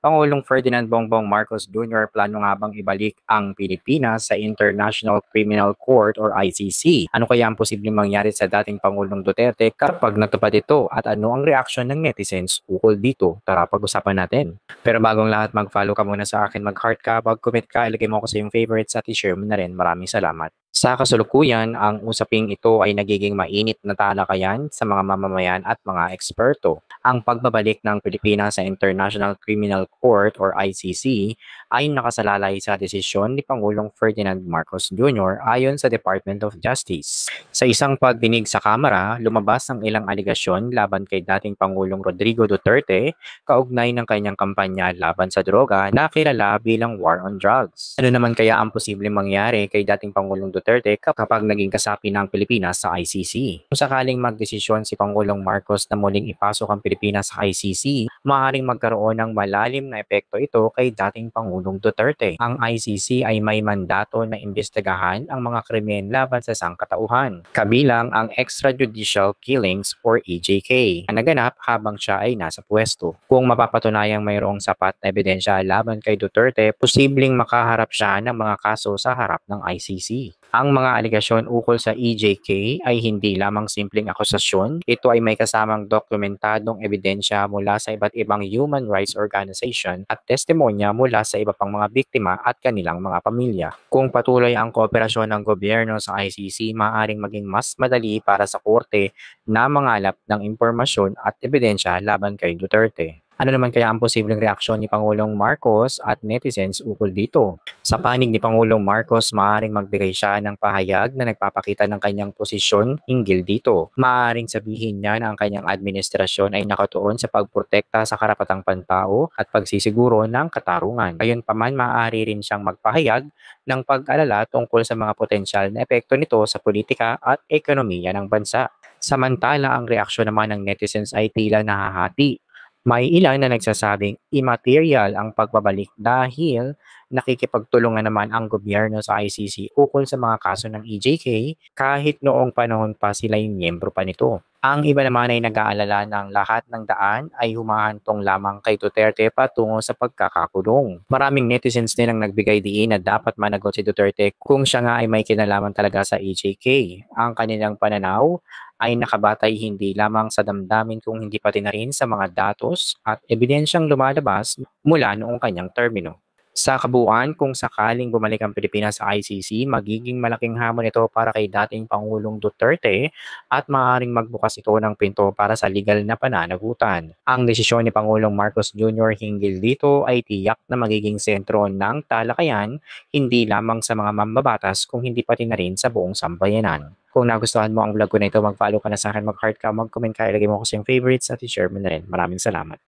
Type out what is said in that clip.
Pangulong Ferdinand Bongbong Marcos Jr. plano nga bang ibalik ang Pilipinas sa International Criminal Court or ICC? Ano kaya ang posibleng mangyari sa dating Pangulong Duterte kapag nagtupad ito at ano ang reaction ng netizens ukol dito? Tara pag-usapan natin. Pero bagong lahat mag-follow ka muna sa akin, mag-heart ka, mag-comment ka, ilagay mo ako sa iyong favorites at i-share mo na rin. Maraming salamat. Sa kasalukuyan, ang usaping ito ay nagiging mainit na talakayan sa mga mamamayan at mga eksperto. Ang pagbabalik ng Pilipinas sa International Criminal Court or ICC ay nakasalalay sa desisyon ni Pangulong Ferdinand Marcos Jr. ayon sa Department of Justice. Sa isang pagdinig sa Kamara, lumabas ang ilang aligasyon laban kay dating Pangulong Rodrigo Duterte kaugnay ng kanyang kampanya laban sa droga na kilala bilang War on Drugs. Ano naman kaya ang posibleng mangyari kay dating Pangulong Duterte Duterte kapag naging kasapi ng Pilipinas sa ICC. Kung sakaling magdesisyon si Pangulong Marcos na muling ipasok ang Pilipinas sa ICC, maaaring magkaroon ng malalim na epekto ito kay dating Pangulong Duterte. Ang ICC ay may mandato na imbestigahan ang mga krimen laban sa sangkatauhan, kabilang ang extrajudicial killings or EJK na naganap habang siya ay nasa pwesto. Kung mapapatunayang mayroong sapat na ebidensya laban kay Duterte, posibleng makaharap siya ng mga kaso sa harap ng ICC. Ang mga aligasyon ukol sa EJK ay hindi lamang simpleng akusasyon. Ito ay may kasamang dokumentadong ebidensya mula sa iba't ibang human rights organization at testimonya mula sa iba pang mga biktima at kanilang mga pamilya. Kung patuloy ang kooperasyon ng gobyerno sa ICC, maaaring maging mas madali para sa korte na mangalap ng impormasyon at ebidensya laban kay Duterte. Ano naman kaya ang posibleng reaksyon ni Pangulong Marcos at netizens ukol dito? Sa panig ni Pangulong Marcos, maaaring magbigay siya ng pahayag na nagpapakita ng kanyang posisyon hinggil dito. Maaaring sabihin niya na ang kanyang administrasyon ay nakatuon sa pagprotekta sa karapatang pantao at pagsisiguro ng katarungan. Ayon pa man, maaari rin siyang magpahayag ng pag-alala tungkol sa mga potensyal na epekto nito sa politika at ekonomiya ng bansa. Samantala, ang reaksyon naman ng netizens ay tila nahahati. May ilan na nagsasabing immaterial ang pagbabalik dahil nakikipagtulungan naman ang gobyerno sa ICC ukol sa mga kaso ng EJK kahit noong panahon pa sila yung miyembro pa nito. Ang iba naman ay nag-aalala ng lahat ng daan ay humahantong lamang kay Duterte patungo sa pagkakakulong. Maraming netizens din ang nagbigay diin na dapat managot si Duterte kung siya nga ay may kinalaman talaga sa EJK. Ang kanilang pananaw ay nakabatay hindi lamang sa damdamin kung hindi pati na rin sa mga datos at ebidensyang lumalabas mula noong kanyang termino. Sa kabuuan, kung sakaling bumalik ang Pilipinas sa ICC, magiging malaking hamon ito para kay dating Pangulong Duterte at maaaring magbukas ito ng pinto para sa legal na pananagutan. Ang desisyon ni Pangulong Marcos Jr. hinggil dito ay tiyak na magiging sentro ng talakayan hindi lamang sa mga mambabatas kung hindi pati na rin sa buong sambayanan. Kung nagustuhan mo ang vlog ko na ito, mag-follow ka na sa akin, mag-heart ka, mag-comment ka, ilagay mo kasi yung favorites at i-share mo na rin. Maraming salamat.